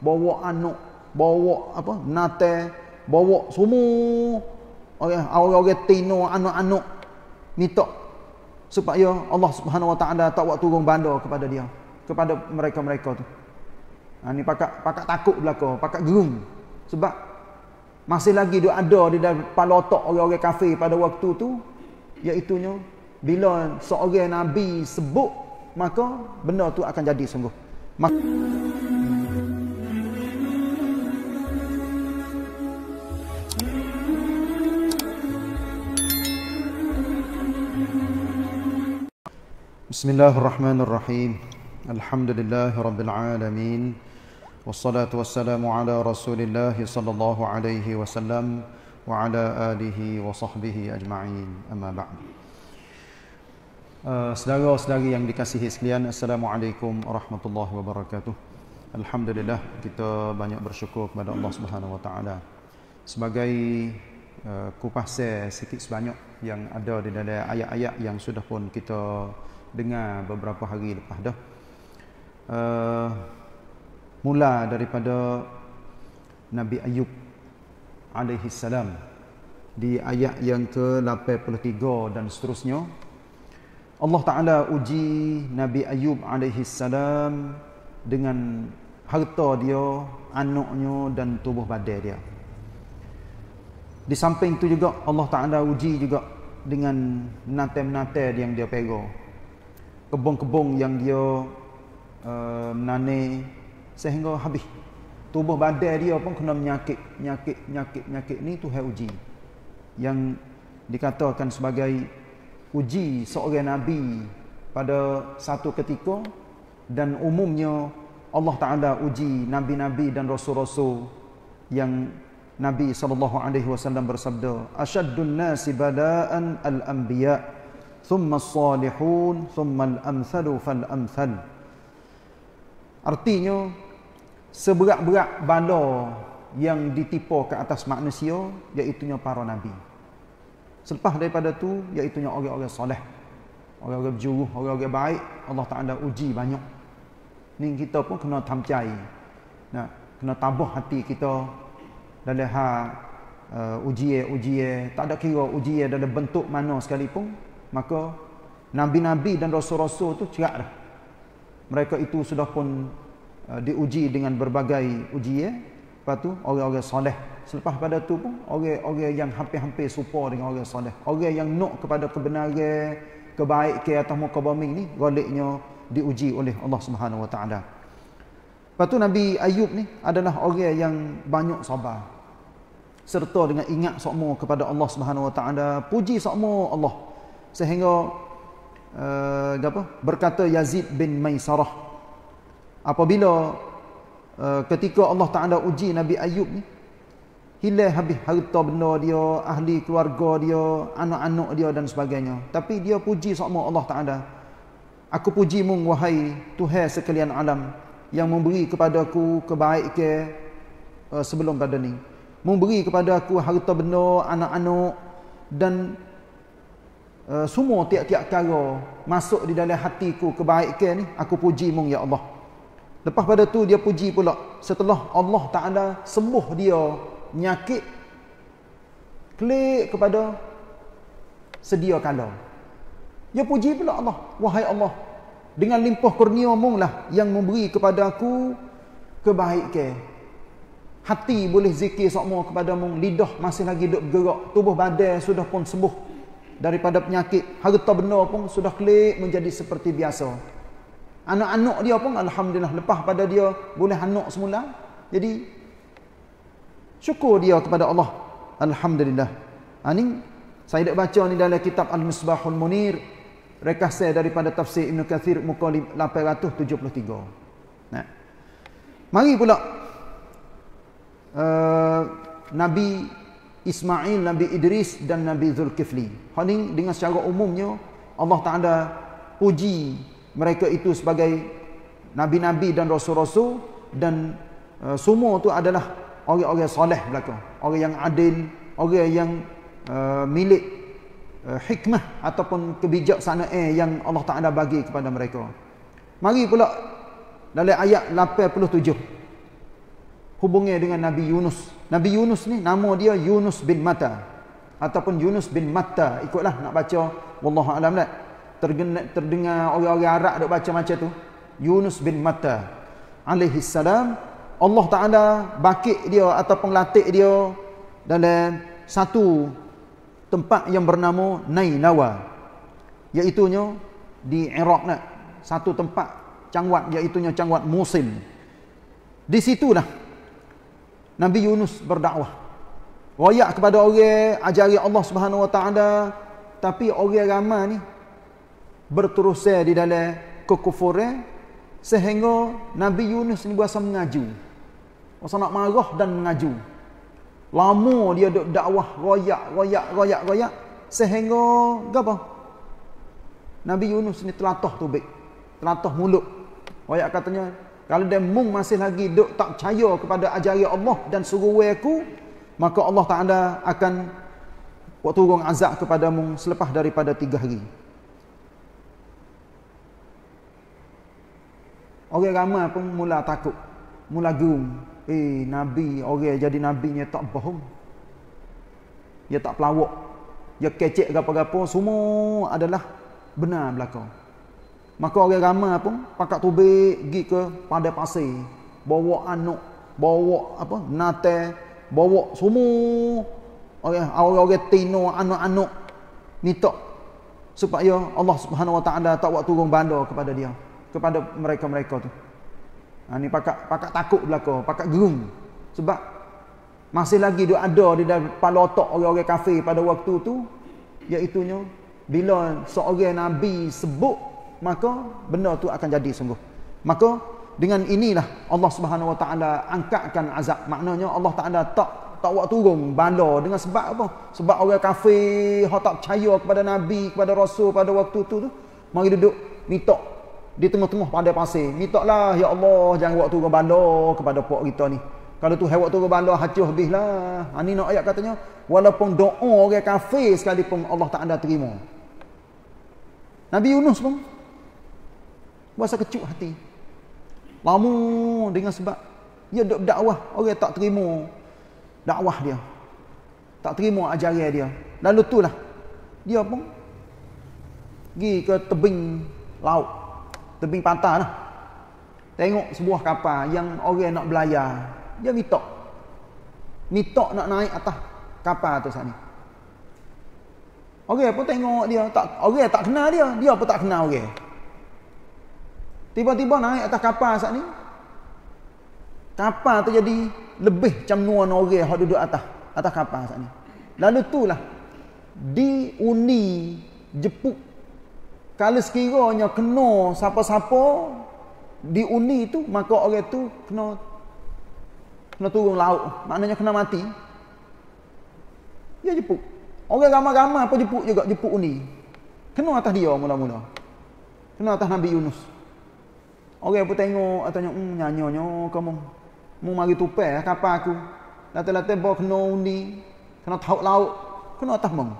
bawa anak, bawa apa? Nate, bawa semua orang orang tino anak-anak minta supaya Allah Subhanahu Wa Taala tak buat turun bandar kepada dia, kepada mereka-mereka tu. Ha, ni pakak pakak takut belaka, pakak gerung. Sebab masih lagi dia ada di dalam kepala otak orang-orang kafir pada waktu tu iaitu bila seorang nabi sebut maka benda tu akan jadi sungguh. Maka... بسم الله الرحمن الرحيم الحمد لله رب العالمين والصلاة والسلام على رسول الله صلى الله عليه وسلم وعلى آله وصحبه أجمعين أما بعد سلام وسلام yang dikasihi sekalian Assalamualaikum warahmatullahi wabarakatuh Alhamdulillah kita banyak bersyukur kepada Allah Subhanahu wa taala sebagai uh, kupas sikit sebanyak yang ada di dalam ayat-ayat yang sudah pun kita dengar beberapa hari lepas dah. Uh, mula daripada Nabi Ayub alaihi salam di ayat yang ke-83 dan seterusnya Allah Taala uji Nabi Ayub alaihi salam dengan harta dia, anaknya dan tubuh badan dia. Di samping itu juga Allah Taala uji juga dengan natem-natem yang dia pegang kebun-kebun yang dia uh, menanai sehingga habis tubuh badan dia pun kena menyakit menyakit menyakit menyakit ini tu hai uji yang dikatakan sebagai uji seorang nabi pada satu ketika dan umumnya Allah taala uji nabi-nabi dan rasul-rasul yang nabi saw alaihi wasallam bersabda asyaddun nasi bala'an al-anbiya' ثم الصالحون ثم الأمثل فالأمثل Artinya seberat-berat bala yang ditipu ke atas manusia iaitu para nabi. Selepas daripada tu iaitu orang-orang soleh. Orang-orang berjuru, orang-orang baik, Allah Taala uji banyak. Ni kita pun kena tamcai. Nah, kena tabah hati kita dalam hal uh, ujian-ujian, tak ada kira ujian dalam bentuk mana sekalipun, maka nabi-nabi dan rasul-rasul itu cerak dah. Mereka itu sudah pun uh, diuji dengan berbagai ujian. Ya? Eh. Lepas tu orang-orang soleh. Selepas pada tu pun orang-orang yang hampir-hampir serupa dengan orang soleh. Orang yang nak kepada kebenaran, kebaikan atas muka bumi ni goliknya diuji oleh Allah Subhanahu Wa Taala. Lepas tu Nabi Ayub ni adalah orang yang banyak sabar serta dengan ingat semua kepada Allah Subhanahu Wa Taala, puji semua Allah sehingga uh, apa berkata Yazid bin Maisarah apabila uh, ketika Allah Taala uji Nabi Ayub ni hilang habis harta benda dia ahli keluarga dia anak-anak dia dan sebagainya tapi dia puji sama Allah Taala aku puji mung wahai tuhan sekalian alam yang memberi kepadaku kebaikan uh, sebelum pada ni memberi kepada aku harta benda anak-anak dan uh, semua tiap-tiap cara masuk di dalam hatiku kebaikan ni aku puji mung ya Allah lepas pada tu dia puji pula setelah Allah Taala sembuh dia nyakit klik kepada sedia kala dia puji pula Allah wahai Allah dengan limpah kurnia mung lah yang memberi kepada aku kebaikan hati boleh zikir sokmo kepada mung lidah masih lagi duk bergerak tubuh badan sudah pun sembuh daripada penyakit. Harta benda pun sudah kelik menjadi seperti biasa. Anak-anak dia pun Alhamdulillah lepas pada dia boleh anak semula. Jadi syukur dia kepada Allah. Alhamdulillah. Ini ha, saya dah baca ni dalam kitab Al-Misbahul Munir. Rekah saya daripada tafsir Ibn Kathir muka 873. Nah. Mari pula. Uh, Nabi Nabi Ismail, Nabi Idris dan Nabi Zulkifli. Honing dengan secara umumnya Allah Taala puji mereka itu sebagai nabi-nabi dan rasul-rasul dan uh, semua itu adalah orang-orang soleh belakang, orang yang adil, orang yang uh, milik uh, hikmah ataupun kebijaksanaan yang Allah Taala bagi kepada mereka. Mari pula dalam ayat 87 hubungi dengan Nabi Yunus. Nabi Yunus ni nama dia Yunus bin Mata ataupun Yunus bin Mata. ikutlah nak baca wallahu alam lah. Terdengar, terdengar orang-orang Arab dok baca macam tu. Yunus bin Mata. alaihi salam Allah Taala bakik dia ataupun latih dia dalam satu tempat yang bernama Nainawa iaitu di Iraq nak satu tempat cangwat iaitu nya cangwat Musim di situlah Nabi Yunus berdakwah. Royak kepada orang, ajari Allah Subhanahu Wa Taala, tapi orang ramai ni berterusan di dalam kekufuran sehingga Nabi Yunus ni berasa mengaju. Masa nak marah dan mengaju. Lama dia duk dakwah royak, royak, royak, royak sehingga gapo? Nabi Yunus ni telatah tu baik. Telatah mulut. Royak katanya, kalau dia mung masih lagi duk tak percaya kepada ajaran Allah dan suruhan aku, maka Allah Taala akan buat turun azab kepada mung selepas daripada tiga hari. Orang ramai pun mula takut, mula gum. Eh, nabi, orang jadi nabi nya tak bohong. Dia tak pelawak. Dia kecek gapo-gapo semua adalah benar belakang. Maka orang ramai pun pakat tubik gi ke pada pasir. Bawa anak, bawa apa? Nate, bawa semua orang orang tino anak-anak ni supaya Allah Subhanahu Wa Taala tak buat turun bandar kepada dia, kepada mereka-mereka tu. Ha, ni pakak pakat takut belaka, pakat gerung. Sebab masih lagi dia ada di dalam kepala otak orang-orang kafir pada waktu tu, iaitu bila seorang nabi sebut maka benda tu akan jadi sungguh maka dengan inilah Allah Subhanahu Wa Taala angkatkan azab maknanya Allah Taala tak tak buat turun bala dengan sebab apa sebab orang kafir tak percaya kepada nabi kepada rasul pada waktu tu tu mari duduk minta di tengah-tengah pada pasir minta lah ya Allah jangan buat turun bala kepada puak kita ni kalau tu hewat turun bala hacuh habis lah ha, ni nak ayat katanya walaupun doa orang kafir sekalipun Allah Taala terima Nabi Yunus pun Masa kecuk hati. Lama dengan sebab dia duk dakwah, orang tak terima dakwah dia. Tak terima ajaran dia. Lalu itulah dia pun pergi ke tebing laut, tebing pantai lah. Tengok sebuah kapal yang orang nak belayar. Dia mitok. Mitok nak naik atas kapal tu sana. Orang pun tengok dia, tak orang tak kenal dia, dia pun tak kenal orang. Okay. Tiba-tiba naik atas kapal saat ni. Kapal tu jadi lebih macam nuan orang yang duduk atas atas kapal saat ni. Lalu tu lah. Di uni jepuk. Kalau sekiranya kena siapa-siapa di uni tu, maka orang tu kena kena turun laut. Maknanya kena mati. Dia jepuk. Orang ramai-ramai pun jepuk juga, jepuk uni Kena atas dia mula-mula. Kena atas Nabi Yunus. Orang pun tengok atau ah, nyok hmm, nyanyo nyo kamu. Mu mari tupe ah, kapal aku. lata latte bok no undi. Kena tau laut. Kena atas mong.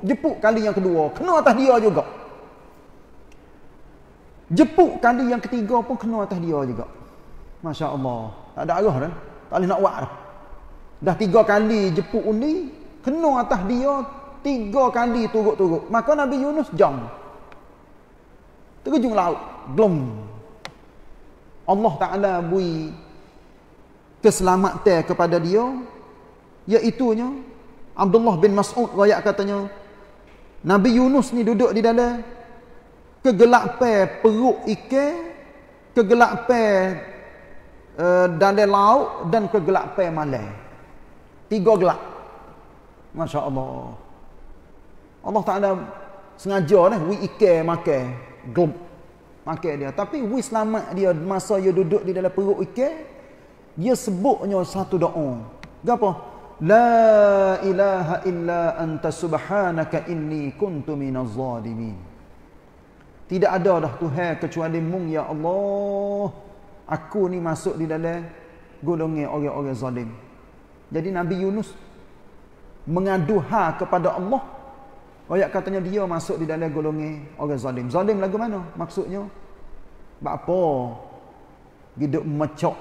Jepuk kali yang kedua, kena atas dia juga. Jepuk kali yang ketiga pun kena atas dia juga. Masya-Allah. Tak ada arah dah. Tak boleh nak buat dah. Dah tiga kali jepuk undi, kena atas dia tiga kali turut-turut. Maka Nabi Yunus jam. Terjun laut. Glom. Allah Ta'ala bui keselamatan kepada dia iaitunya Abdullah bin Mas'ud rakyat katanya Nabi Yunus ni duduk di dalam kegelapan perut ikan kegelapan uh, dalam laut dan kegelapan malam tiga gelap Masya Allah Allah Ta'ala sengaja ni wui ikan makan gelap makan dia tapi wis selamat dia masa dia duduk di dalam perut ikan dia sebutnya satu doa gapo la ilaha illa anta subhanaka inni kuntu minaz zalimin tidak ada dah tuhan kecuali mung ya Allah aku ni masuk di dalam golongan orang-orang zalim jadi nabi Yunus mengadu ha kepada Allah Royak katanya dia masuk di dalam golongi orang zalim. Zalim lagu mana? Maksudnya, buat apa? Giduk mecok.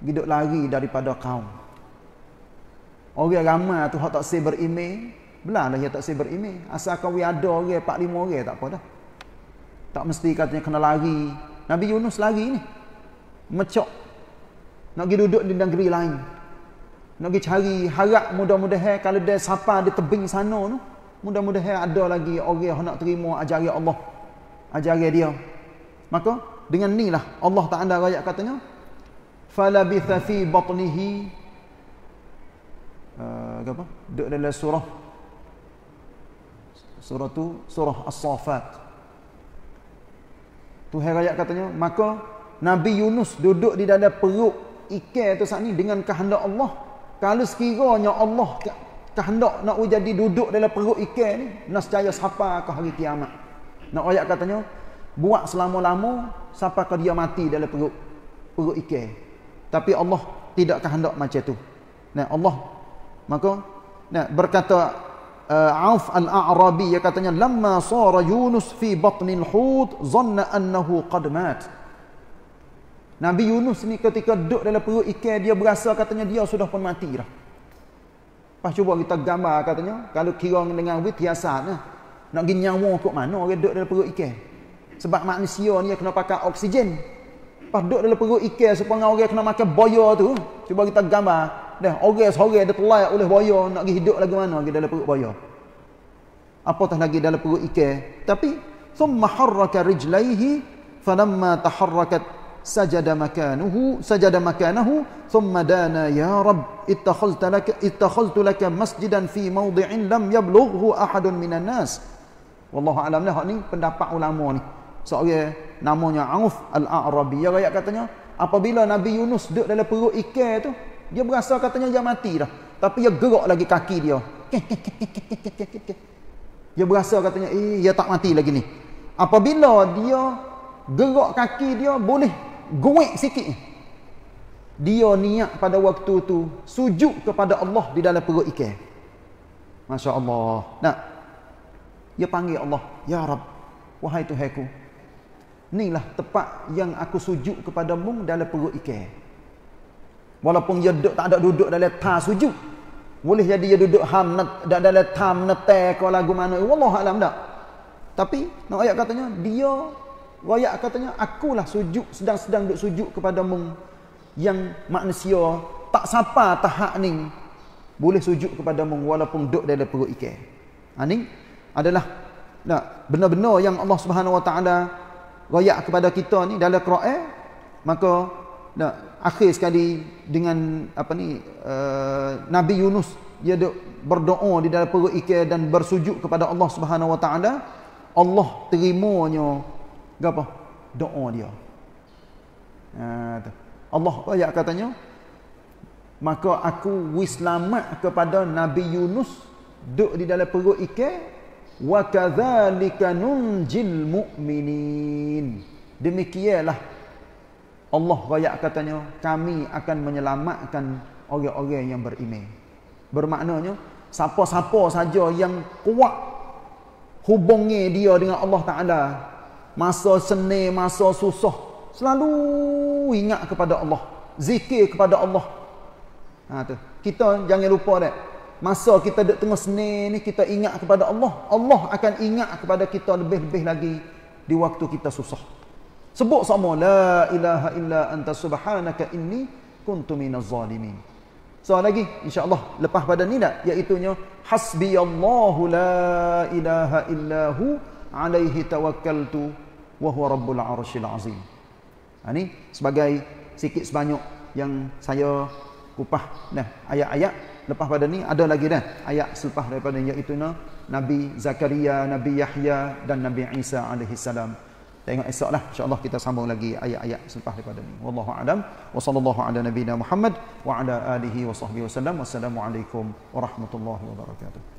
Giduk lari daripada kaum. Orang ramai tu lah yang tak saya berimeh. Belah yang tak saya berimeh. Asal kau ada orang, pak lima orang, tak apa dah. Tak mesti katanya kena lari. Nabi Yunus lari ni. Mecok. Nak pergi duduk di negeri lain. Nak pergi cari harap mudah-mudahan kalau dia sapa di tebing sana tu. No? Mudah-mudahan ada lagi orang yang nak terima ajaran Allah. Ajaran dia. Maka dengan ni lah Allah tak anda rakyat katanya. Falabitha fi batnihi. Uh, apa? Duk dalam surah. Surah tu surah As-Safat. Tu hai rakyat katanya. Maka Nabi Yunus duduk di dalam perut ikan tu saat ni dengan kehendak Allah. Kalau sekiranya Allah tak hendak nak jadi duduk dalam perut ikan ni nascaya siapa ke hari kiamat nak ayat katanya buat selama-lama siapa ke dia mati dalam perut perut ikan tapi Allah tidak kehendak macam tu nah Allah maka nah berkata uh, Auf al-A'rabi yang katanya lama sara Yunus fi batnil hud zanna annahu qad mat Nabi Yunus ni ketika duduk dalam perut ikan dia berasa katanya dia sudah pun mati dah. Lepas cuba kita gambar katanya, kalau kira dengan wit hiasat lah. Nak pergi nyawa kot mana orang duduk dalam perut ikan. Sebab manusia ni kena pakai oksigen. Lepas duduk dalam perut ikan, sepengah orang kena makan boya tu. Cuba kita gambar. Dah, orang seorang dia telai oleh boya, nak pergi hidup lagi mana lagi dalam perut boya. Apatah lagi dalam perut ikan. Tapi, ثم حرك رجليه فلما تحركت sajada makanuhu sajada makanahu thumma dana ya rab ittakhaltu laka ittakhaltu laka masjidan fi mawdi'in lam yablughhu ahadun minan nas wallahu alam lah ni pendapat ulama ni seorang so, namanya Auf al-Arabi yang ayat katanya apabila Nabi Yunus duduk dalam perut ikan tu dia berasa katanya dia mati dah tapi dia gerak lagi kaki dia dia berasa katanya eh dia tak mati lagi ni apabila dia gerak kaki dia boleh goik sikit dia niat pada waktu tu sujud kepada Allah di dalam perut ikan Masya Allah nak dia panggil Allah Ya Rab wahai Tuhanku inilah tempat yang aku sujud kepada mu dalam perut ikan walaupun dia duduk, tak ada duduk dalam ta sujud boleh jadi dia duduk ham dak dalam tam netek lagu mana wallahu alam dak tapi nak ayat katanya dia royak katanya akulah sujud sedang-sedang duduk sujud kepada kepadamu yang manusia tak sapa tahak ni boleh sujud kepada kepadamu walaupun duduk dalam perut ikan ini ha, adalah nak benar-benar yang Allah Subhanahu Wa Taala royak kepada kita ni dalam Quran maka nak akhir sekali dengan apa ni uh, Nabi Yunus dia duduk berdoa di dalam perut ikan dan bersujud kepada Allah Subhanahu Wa Taala Allah terimanya dia apa? Doa dia. Ha, Allah ayat katanya, maka aku wislamat kepada Nabi Yunus duduk di dalam perut ikan wa kadzalika nunjil mu'minin demikianlah Allah royak katanya kami akan menyelamatkan orang-orang yang beriman bermaknanya siapa-siapa saja yang kuat hubungi dia dengan Allah Taala masa seni, masa susah, selalu ingat kepada Allah, zikir kepada Allah. Ha tu. Kita jangan lupa dah. Masa kita duduk tengah seni ni kita ingat kepada Allah, Allah akan ingat kepada kita lebih-lebih lagi di waktu kita susah. Sebut sama la ilaha illa anta subhanaka inni kuntu minaz zalimin. So lagi insya-Allah lepas pada ni dah iaitu nya hasbiyallahu la ilaha illahu alaihi tawakkaltu wa huwa rabbul arshil azim. Ha, ini sebagai sikit sebanyak yang saya kupah dah ayat-ayat lepas pada ni ada lagi dah ayat selepas daripada iaitu na, Nabi Zakaria, Nabi Yahya dan Nabi Isa alaihi salam. Tengok esoklah. Insya Allah kita sambung lagi ayat-ayat selepas daripada ni. Wallahu a'lam. Wa sallallahu ala nabina Muhammad wa ala alihi wa sahbihi wa Wassalamualaikum warahmatullahi wabarakatuh.